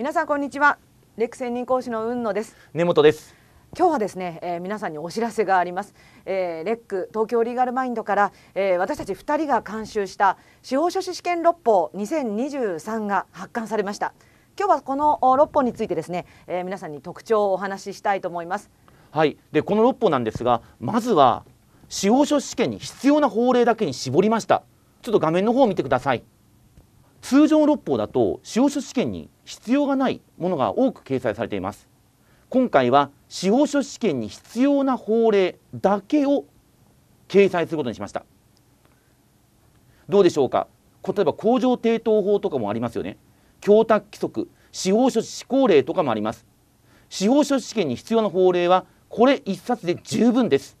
皆さんこんにちはレク専任講師の雲野です根本です今日はですね、えー、皆さんにお知らせがあります、えー、レック東京リーガルマインドから、えー、私たち2人が監修した司法書士試験六法2023が発刊されました今日はこの六本についてですね、えー、皆さんに特徴をお話ししたいと思いますはいでこの六法なんですがまずは司法書士試験に必要な法令だけに絞りましたちょっと画面の方を見てください通常六法だと司法書試験に必要がないものが多く掲載されています今回は司法書試験に必要な法令だけを掲載することにしましたどうでしょうか例えば工場抵当法とかもありますよね供託規則司法書施行令とかもあります司法書試験に必要な法令はこれ一冊で十分です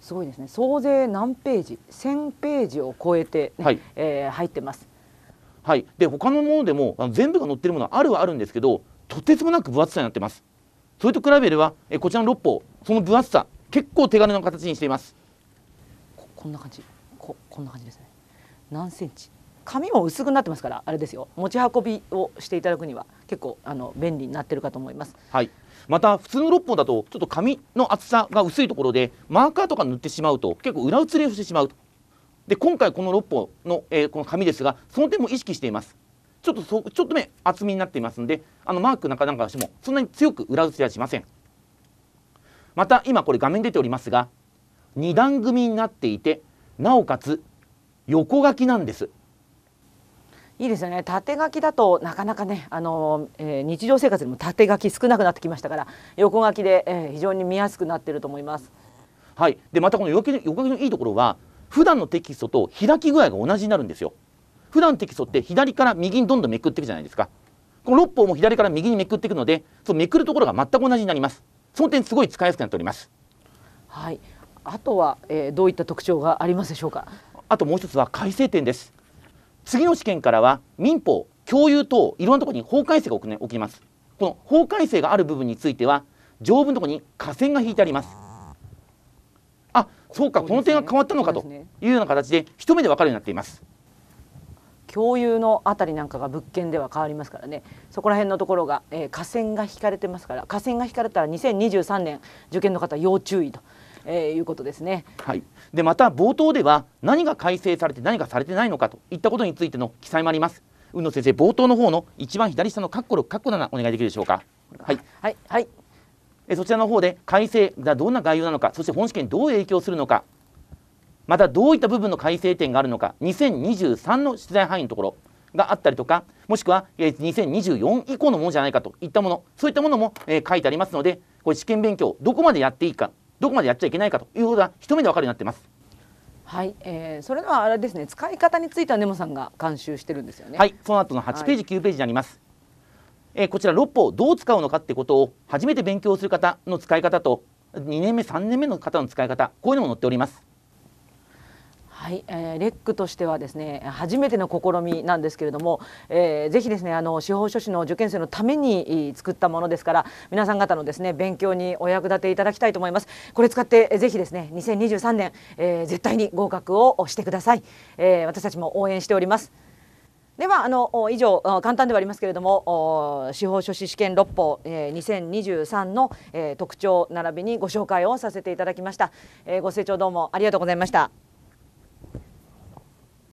すごいですね総勢何ページ千ページを超えて、ね、はいえー、入ってますはい、で他のものでもあの全部が載ってるものはあるはあるんですけどとてつもなく分厚さになってますそれと比べればえこちらの6本その分厚さ結構手軽な形にしていますこんな感じここんな感じですね何センチ紙も薄くなってますからあれですよ持ち運びをしていただくには結構あの便利になってるかと思います、はい、また普通の6本だとちょっと紙の厚さが薄いところでマーカーとか塗ってしまうと結構裏写りをしてしまうとで今回この6本の、えー、この紙ですがその点も意識していますちょっとそちょっとね厚みになっていますのであのマークなんかなんかしてもそんなに強く裏打ちはしませんまた今これ画面出ておりますが2段組になっていてなおかつ横書きなんですいいですよね縦書きだとなかなかねあの、えー、日常生活でも縦書き少なくなってきましたから横書きで、えー、非常に見やすくなっていると思います。はい、でまたこの横書きのいいところは普段のテキストと開き具合が同じになるんですよ普段のテキストって左から右にどんどんめくっていくじゃないですかこの6本も左から右にめくっていくのでそのめくるところが全く同じになりますその点すごい使いやすくなっておりますはいあとは、えー、どういった特徴がありますでしょうかあともう一つは改正点です次の試験からは民法共有等いろんなところに法改正が起きますこの法改正がある部分については条文のところに下線が引いてありますあそうかこの点が変わったのかというような形で一目でわかるようになっています。共有のあたりなんかが物件では変わりますからねそこら辺のところが、えー、河川が引かれてますから河川が引かれたら2023年受験の方要注意と、えー、いうことですね、はい、でまた冒頭では何が改正されて何がされてないのかといったことについての記載もあります宇野先生冒頭の方の一番左下のカッコ6カッコ7お願いできるでしょうかはいはい、はいえそちらの方で改正がどんな概要なのかそして本試験にどう影響するのかまたどういった部分の改正点があるのか2023の出題範囲のところがあったりとかもしくは2024以降のものじゃないかといったものそういったものも書いてありますのでこれ試験勉強どこまでやっていいかどこまでやっちゃいけないかということが一目で分かるようになってます。はい、えー、それではあれですね使い方についてはネモさんが監修してるんですよねはいその後の8ページ、はい、9ページになりますえこちら6歩どう使うのかってことを初めて勉強する方の使い方と2年目3年目の方の使い方こういうのも載っております。はい、えー、レックとしてはですね初めての試みなんですけれども、えー、ぜひですねあの司法書士の受験生のために作ったものですから皆さん方のですね勉強にお役立ていただきたいと思いますこれ使ってぜひですね2023年、えー、絶対に合格をしてください、えー、私たちも応援しておりますではあの以上簡単ではありますけれども司法書士試験六法、えー、2023の、え特徴並びにご紹介をさせていただきました、えー、ご清聴どうもありがとうございました。